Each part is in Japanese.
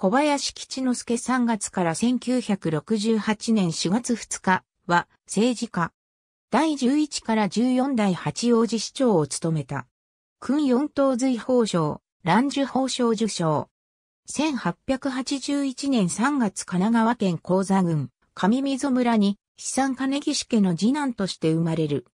小林吉之助3月から1968年4月2日は政治家。第11から14代八王子市長を務めた。訓四等随法賞、乱樹法賞受賞。1881年3月神奈川県高座郡上溝村に資産金岸家の次男として生まれる。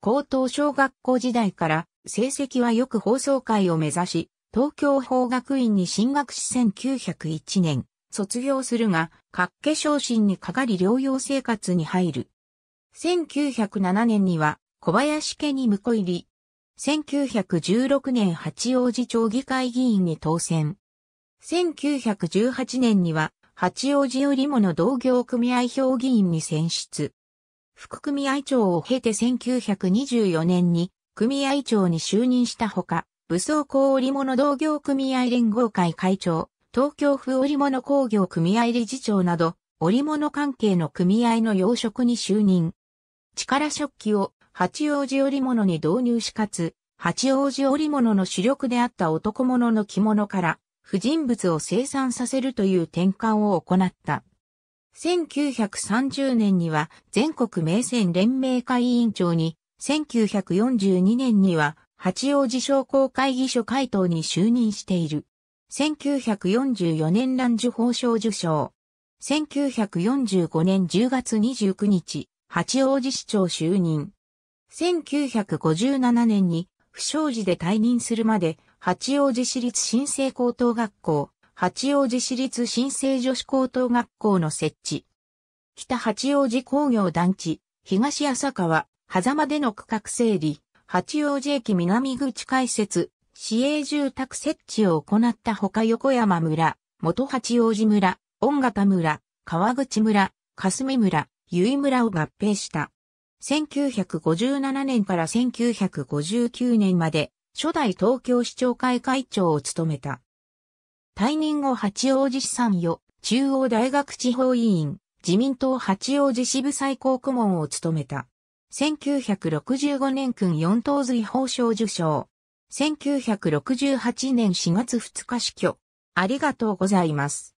高等小学校時代から成績はよく放送会を目指し、東京法学院に進学し1901年、卒業するが、各家昇進にかかり療養生活に入る。1907年には小林家に婿入り。1916年八王子町議会議員に当選。1918年には八王子よりもの同業組合評議員に選出。副組合長を経て1924年に組合長に就任したほか、武装工織物同業組合連合会会長、東京府織物工業組合理事長など、織物関係の組合の要職に就任。力食器を八王子織物に導入しかつ、八王子織物の主力であった男物の着物から、不人物を生産させるという転換を行った。1930年には全国名船連盟会委員長に、1942年には八王子商工会議所会頭に就任している。1944年蘭受法賞受賞。1945年10月29日、八王子市長就任。1957年に不祥事で退任するまで、八王子市立新生高等学校、八王子市立新生女子高等学校の設置。北八王子工業団地、東浅川、狭間での区画整理、八王子駅南口開設、市営住宅設置を行ったほか横山村、元八王子村、恩方村、川口村、霞村、由井村を合併した。1957年から1959年まで初代東京市長会会長を務めた。退任後八王子市参与、中央大学地方委員、自民党八王子支部最高顧問を務めた。1965年君四等随法賞受賞。1968年4月2日死去。ありがとうございます。